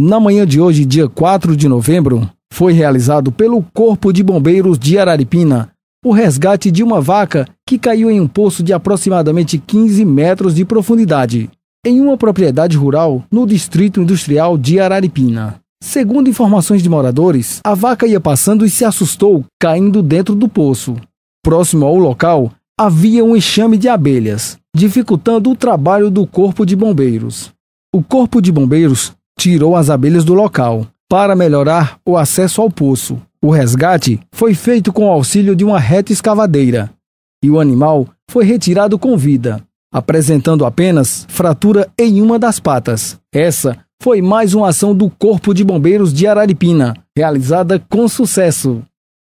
Na manhã de hoje, dia 4 de novembro, foi realizado pelo Corpo de Bombeiros de Araripina o resgate de uma vaca que caiu em um poço de aproximadamente 15 metros de profundidade, em uma propriedade rural no distrito industrial de Araripina. Segundo informações de moradores, a vaca ia passando e se assustou, caindo dentro do poço. Próximo ao local, havia um enxame de abelhas, dificultando o trabalho do Corpo de Bombeiros. O Corpo de Bombeiros tirou as abelhas do local para melhorar o acesso ao poço. O resgate foi feito com o auxílio de uma reta escavadeira e o animal foi retirado com vida, apresentando apenas fratura em uma das patas. Essa foi mais uma ação do Corpo de Bombeiros de Araripina, realizada com sucesso.